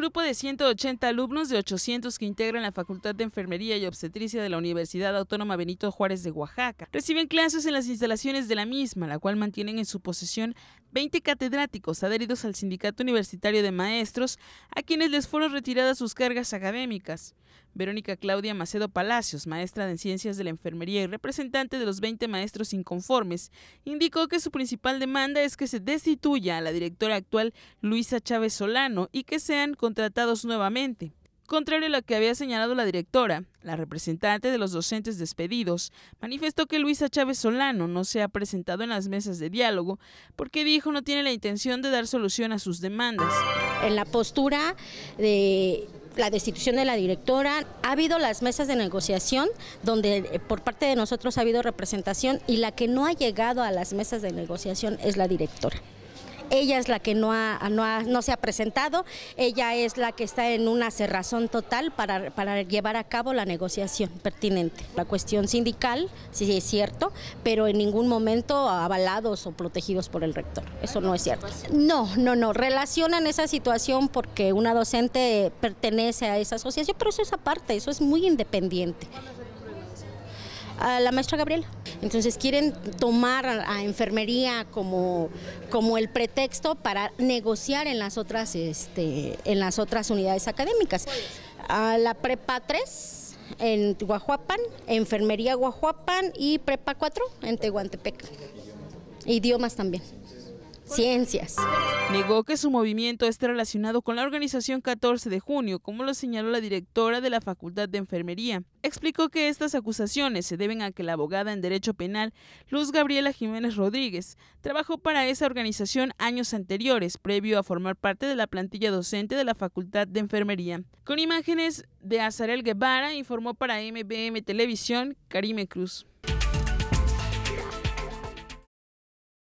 grupo de 180 alumnos de 800 que integran la Facultad de Enfermería y Obstetricia de la Universidad Autónoma Benito Juárez de Oaxaca reciben clases en las instalaciones de la misma, la cual mantienen en su posesión 20 catedráticos adheridos al Sindicato Universitario de Maestros, a quienes les fueron retiradas sus cargas académicas. Verónica Claudia Macedo Palacios, maestra de Ciencias de la Enfermería y representante de los 20 maestros inconformes, indicó que su principal demanda es que se destituya a la directora actual Luisa Chávez Solano y que sean contratados nuevamente. Contrario a lo que había señalado la directora, la representante de los docentes despedidos manifestó que Luisa Chávez Solano no se ha presentado en las mesas de diálogo porque dijo no tiene la intención de dar solución a sus demandas. En la postura de la destitución de la directora, ha habido las mesas de negociación donde eh, por parte de nosotros ha habido representación y la que no ha llegado a las mesas de negociación es la directora. Ella es la que no, ha, no, se ha presentado, ella es la que está en una cerrazón total para, llevar a cabo la negociación pertinente. La cuestión sindical, sí es cierto, pero en ningún momento avalados o protegidos por el rector. Eso no es cierto. No, no, no. Relacionan esa situación porque una docente pertenece a esa asociación, pero eso es aparte, eso es muy independiente. A ah, la maestra Gabriel entonces quieren tomar a, enfermería como, como el pretexto para negociar en las otras, este, en las otras unidades académicas. A la prepa 3 en Guajuapan, enfermería Guajuapan y prepa 4 en Tehuantepec. Idiomas también ciencias. Negó que su movimiento esté relacionado con la organización 14 de junio, como lo señaló la directora de la Facultad de Enfermería. Explicó que estas acusaciones se deben a que la abogada en Derecho Penal, Luz Gabriela Jiménez Rodríguez, trabajó para esa organización años anteriores, previo a formar parte de la plantilla docente de la Facultad de Enfermería. Con imágenes de Azarel Guevara, informó para MBM Televisión Karime Cruz.